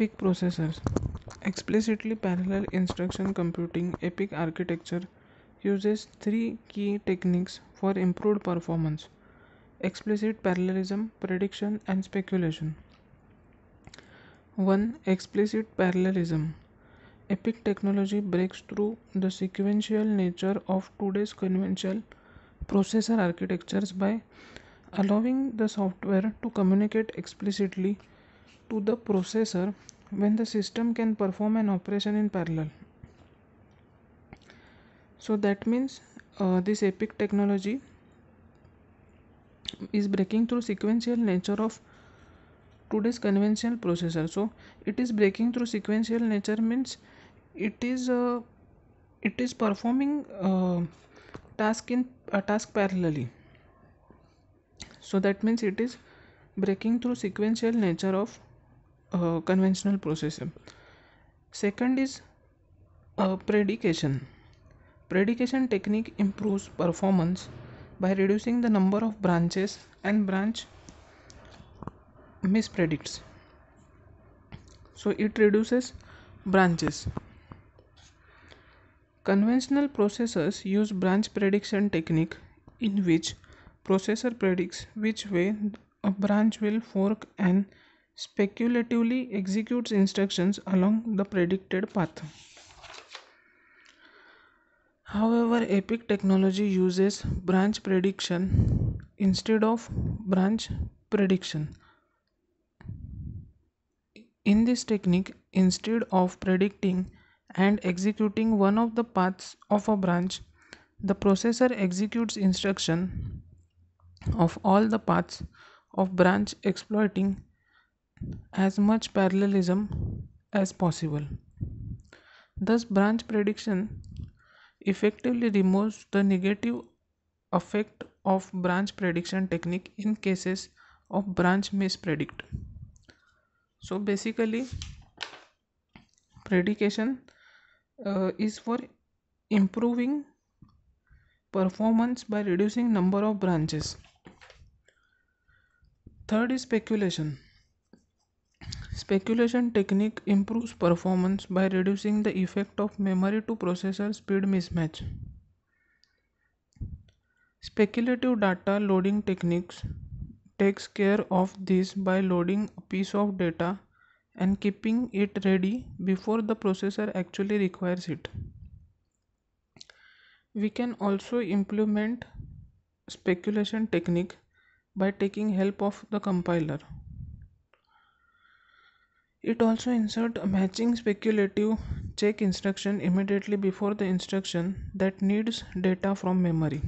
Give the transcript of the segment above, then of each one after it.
EPIC processors. Explicitly parallel instruction computing EPIC architecture uses three key techniques for improved performance explicit parallelism, prediction, and speculation. 1. Explicit parallelism. EPIC technology breaks through the sequential nature of today's conventional processor architectures by allowing the software to communicate explicitly to the processor when the system can perform an operation in parallel so that means uh, this epic technology is breaking through sequential nature of today's conventional processor so it is breaking through sequential nature means it is uh, it is performing uh, task in a uh, task parallelly so that means it is breaking through sequential nature of uh, conventional processor second is uh, predication predication technique improves performance by reducing the number of branches and branch mispredicts so it reduces branches conventional processors use branch prediction technique in which processor predicts which way a branch will fork and speculatively executes instructions along the predicted path. However, Epic technology uses branch prediction instead of branch prediction. In this technique, instead of predicting and executing one of the paths of a branch, the processor executes instruction of all the paths of branch exploiting as much parallelism as possible. Thus, branch prediction effectively removes the negative effect of branch prediction technique in cases of branch mispredict. So basically, predication uh, is for improving performance by reducing number of branches. Third is speculation. Speculation technique improves performance by reducing the effect of memory to processor speed mismatch. Speculative data loading techniques takes care of this by loading a piece of data and keeping it ready before the processor actually requires it. We can also implement speculation technique by taking help of the compiler. It also insert a matching speculative check instruction immediately before the instruction that needs data from memory.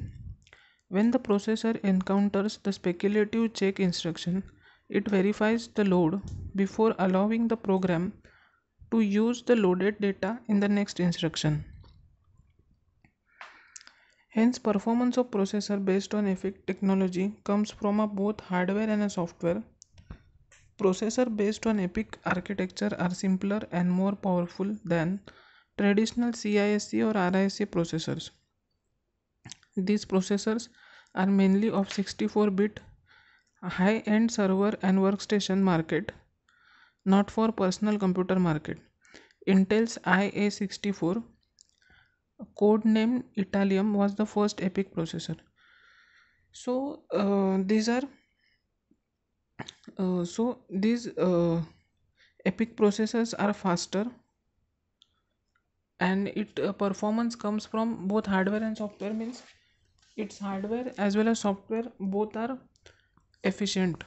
When the processor encounters the speculative check instruction, it verifies the load before allowing the program to use the loaded data in the next instruction. Hence, performance of processor based on EFFECT technology comes from a both hardware and a software Processor based on EPIC architecture are simpler and more powerful than traditional CISC or RISC processors. These processors are mainly of 64-bit high-end server and workstation market, not for personal computer market. Intel's IA64, codenamed Italium, was the first EPIC processor. So uh, these are uh, so these uh, epic processors are faster and it uh, performance comes from both hardware and software means its hardware as well as software both are efficient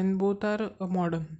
and both are uh, modern